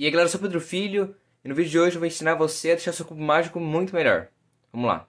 E aí galera, eu sou o Pedro Filho e no vídeo de hoje eu vou ensinar você a deixar seu cubo mágico muito melhor. Vamos lá!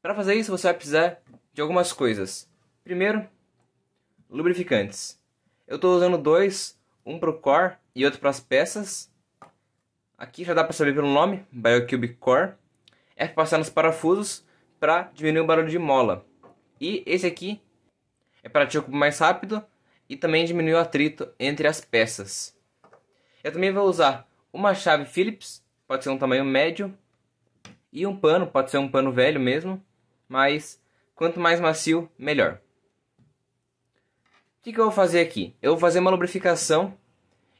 Para fazer isso você vai precisar de algumas coisas. Primeiro, lubrificantes. Eu estou usando dois, um para o core e outro para as peças. Aqui já dá para saber pelo nome, BioCube Core. É para passar nos parafusos para diminuir o barulho de mola. E esse aqui é para cubo mais rápido e também diminuir o atrito entre as peças. Eu também vou usar uma chave Phillips, pode ser um tamanho médio, e um pano, pode ser um pano velho mesmo, mas quanto mais macio, melhor. O que, que eu vou fazer aqui? Eu vou fazer uma lubrificação,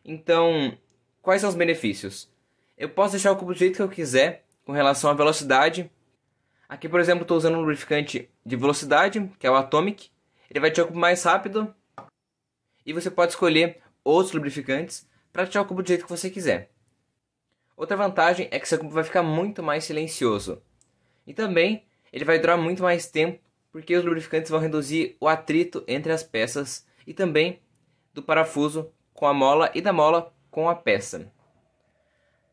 então quais são os benefícios? Eu posso deixar o cubo do jeito que eu quiser com relação à velocidade Aqui, por exemplo, estou usando um lubrificante de velocidade, que é o Atomic. Ele vai te ocupar mais rápido. E você pode escolher outros lubrificantes para te ao cubo do jeito que você quiser. Outra vantagem é que seu cubo vai ficar muito mais silencioso. E também, ele vai durar muito mais tempo, porque os lubrificantes vão reduzir o atrito entre as peças e também do parafuso com a mola e da mola com a peça.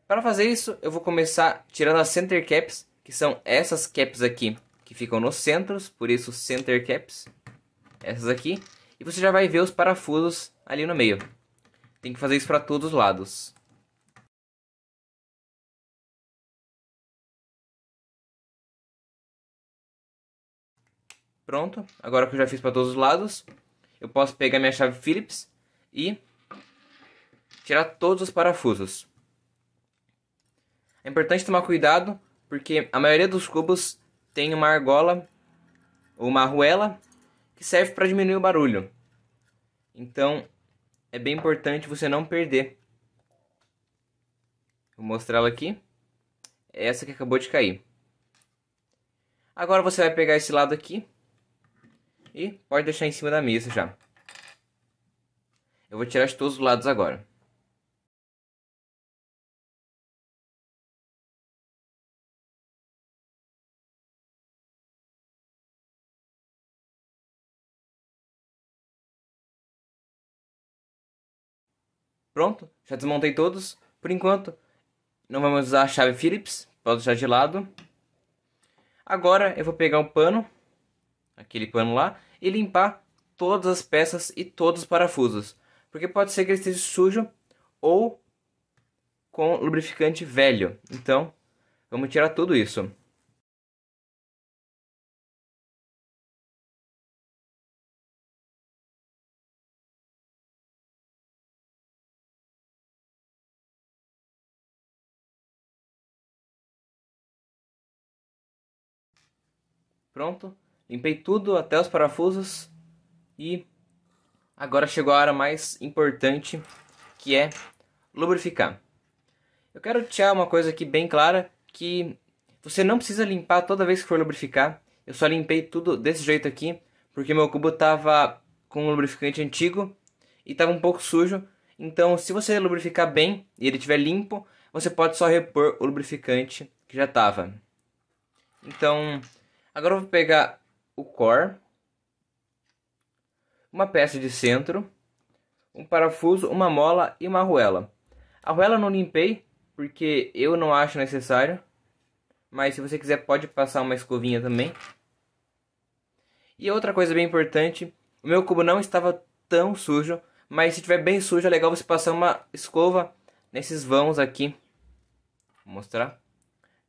Para fazer isso, eu vou começar tirando as center caps que são essas caps aqui, que ficam nos centros, por isso center caps, essas aqui, e você já vai ver os parafusos ali no meio. Tem que fazer isso para todos os lados. Pronto, agora que eu já fiz para todos os lados, eu posso pegar minha chave Phillips e tirar todos os parafusos. É importante tomar cuidado porque a maioria dos cubos tem uma argola ou uma arruela que serve para diminuir o barulho. Então é bem importante você não perder. Vou mostrar ela aqui. É essa que acabou de cair. Agora você vai pegar esse lado aqui e pode deixar em cima da mesa já. Eu vou tirar de todos os lados agora. Pronto, já desmontei todos. Por enquanto, não vamos usar a chave Phillips, pode deixar de lado. Agora eu vou pegar um pano, aquele pano lá, e limpar todas as peças e todos os parafusos. Porque pode ser que ele esteja sujo ou com lubrificante velho. Então, vamos tirar tudo isso. Pronto, limpei tudo até os parafusos e agora chegou a hora mais importante, que é lubrificar. Eu quero tirar uma coisa aqui bem clara, que você não precisa limpar toda vez que for lubrificar. Eu só limpei tudo desse jeito aqui, porque meu cubo tava com um lubrificante antigo e tava um pouco sujo. Então, se você lubrificar bem e ele estiver limpo, você pode só repor o lubrificante que já tava. Então, Agora eu vou pegar o core, uma peça de centro, um parafuso, uma mola e uma arruela. A arruela eu não limpei, porque eu não acho necessário. Mas se você quiser pode passar uma escovinha também. E outra coisa bem importante, o meu cubo não estava tão sujo, mas se tiver bem sujo é legal você passar uma escova nesses vãos aqui. Vou mostrar.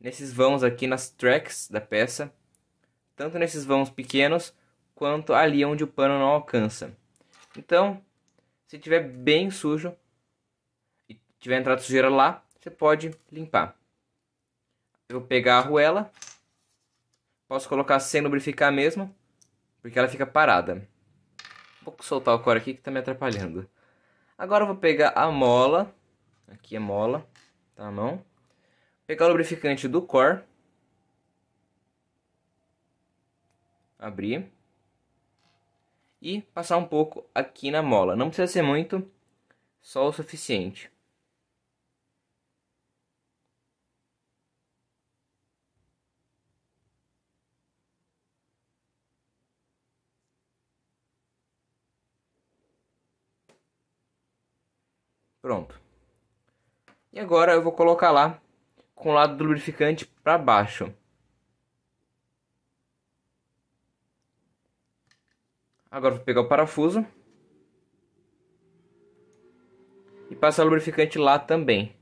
Nesses vãos aqui nas tracks da peça tanto nesses vãos pequenos quanto ali onde o pano não alcança. Então, se tiver bem sujo e tiver entrado sujeira lá, você pode limpar. Eu vou pegar a arruela, posso colocar sem lubrificar mesmo, porque ela fica parada. Vou soltar o core aqui que está me atrapalhando. Agora eu vou pegar a mola, aqui é mola, tá na mão. Vou pegar o lubrificante do core abrir e passar um pouco aqui na mola. Não precisa ser muito, só o suficiente. Pronto. E agora eu vou colocar lá com o lado do lubrificante para baixo. Agora vou pegar o parafuso. E passar o lubrificante lá também.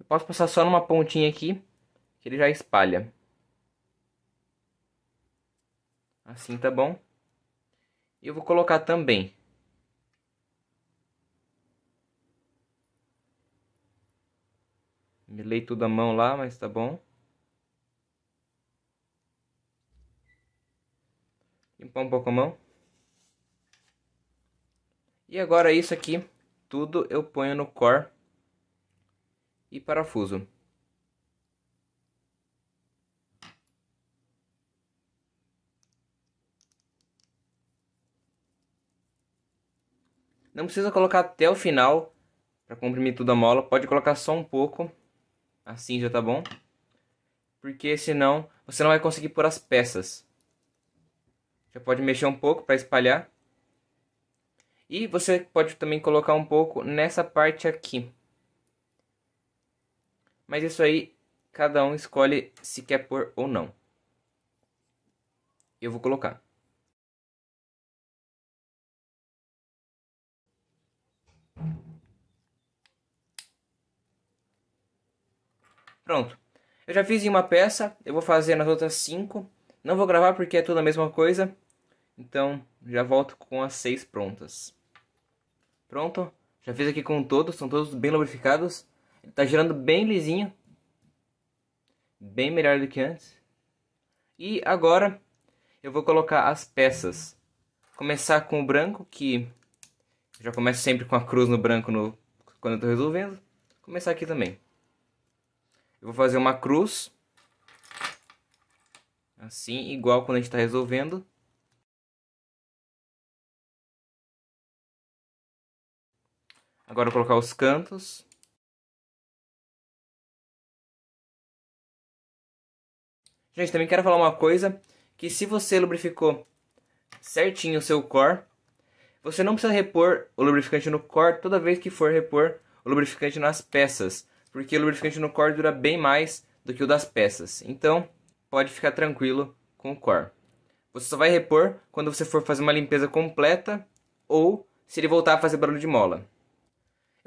Eu posso passar só numa pontinha aqui, que ele já espalha. Assim tá bom. E eu vou colocar também. Melei tudo a mão lá, mas tá bom. Limpar um pouco a mão. E agora isso aqui, tudo eu ponho no core e parafuso. Não precisa colocar até o final para comprimir tudo a mola, pode colocar só um pouco, assim já tá bom. Porque senão você não vai conseguir pôr as peças. Já pode mexer um pouco para espalhar. E você pode também colocar um pouco nessa parte aqui. Mas isso aí, cada um escolhe se quer pôr ou não. Eu vou colocar. Pronto. Eu já fiz em uma peça, eu vou fazer nas outras cinco. Não vou gravar porque é tudo a mesma coisa. Então, já volto com as seis prontas. Pronto. Já fiz aqui com todos, são todos bem lubrificados. Está tá girando bem lisinho. Bem melhor do que antes. E agora eu vou colocar as peças. Começar com o branco, que já começo sempre com a cruz no branco no, quando eu tô resolvendo. começar aqui também. Eu vou fazer uma cruz. Assim, igual quando a gente está resolvendo. Agora colocar os cantos. Gente, também quero falar uma coisa, que se você lubrificou certinho o seu core, você não precisa repor o lubrificante no core toda vez que for repor o lubrificante nas peças, porque o lubrificante no core dura bem mais do que o das peças. Então, pode ficar tranquilo com o core. Você só vai repor quando você for fazer uma limpeza completa ou se ele voltar a fazer barulho de mola.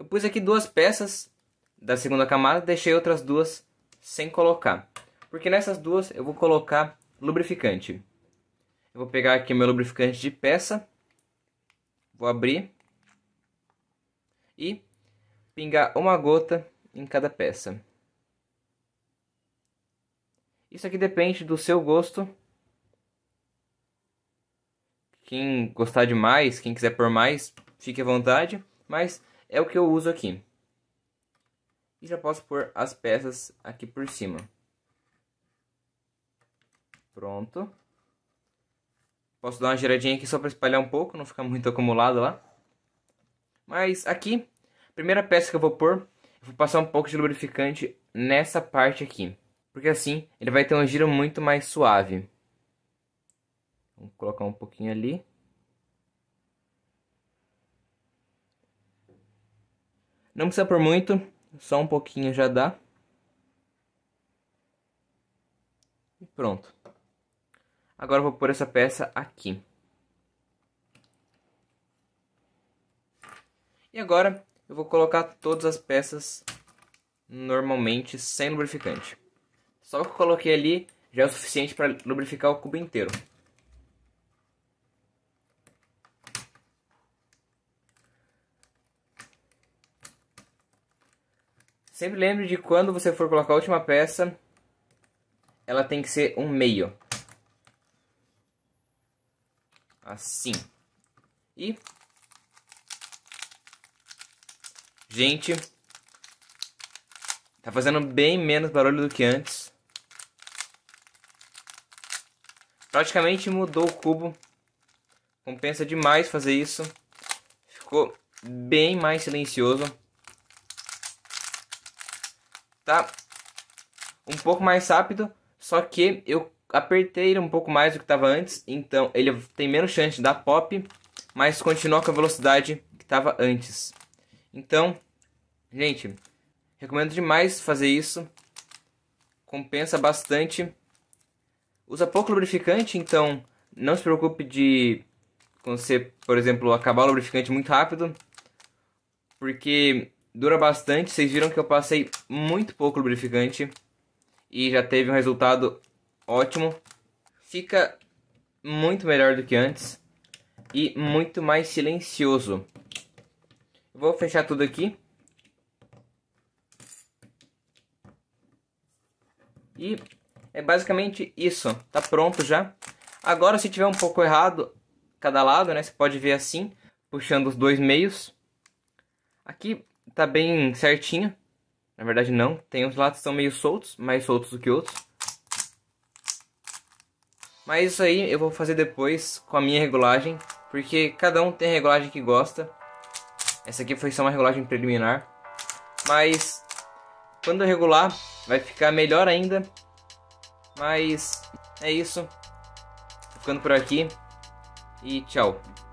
Eu pus aqui duas peças da segunda camada, deixei outras duas sem colocar. Porque nessas duas eu vou colocar lubrificante. Eu vou pegar aqui meu lubrificante de peça, vou abrir e pingar uma gota em cada peça. Isso aqui depende do seu gosto. Quem gostar de mais, quem quiser por mais, fique à vontade. Mas é o que eu uso aqui. E já posso pôr as peças aqui por cima. Pronto. Posso dar uma giradinha aqui só para espalhar um pouco, não ficar muito acumulado lá. Mas aqui, primeira peça que eu vou pôr, eu vou passar um pouco de lubrificante nessa parte aqui. Porque assim, ele vai ter um giro muito mais suave. Vou colocar um pouquinho ali. Não precisa por muito, só um pouquinho já dá. E pronto. Agora eu vou pôr essa peça aqui. E agora eu vou colocar todas as peças normalmente sem lubrificante. Só o que eu coloquei ali já é o suficiente para lubrificar o cubo inteiro. Sempre lembre de quando você for colocar a última peça, ela tem que ser um meio. Assim. E... Gente, tá fazendo bem menos barulho do que antes. Praticamente mudou o cubo. Compensa demais fazer isso. Ficou bem mais silencioso tá? Um pouco mais rápido, só que eu apertei ele um pouco mais do que estava antes, então ele tem menos chance de dar pop, mas continua com a velocidade que estava antes. Então, gente, recomendo demais fazer isso. Compensa bastante. Usa pouco lubrificante, então não se preocupe de você, por exemplo, acabar o lubrificante muito rápido, porque dura bastante. Vocês viram que eu passei muito pouco lubrificante e já teve um resultado ótimo. Fica muito melhor do que antes e muito mais silencioso. Vou fechar tudo aqui. E é basicamente isso. Tá pronto já. Agora, se tiver um pouco errado cada lado, né? Você pode ver assim, puxando os dois meios. Aqui tá bem certinho. Na verdade não, tem uns lados que são meio soltos, mais soltos do que outros. Mas isso aí eu vou fazer depois com a minha regulagem, porque cada um tem a regulagem que gosta. Essa aqui foi só uma regulagem preliminar. Mas quando eu regular, vai ficar melhor ainda. Mas é isso. ficando por aqui. E tchau.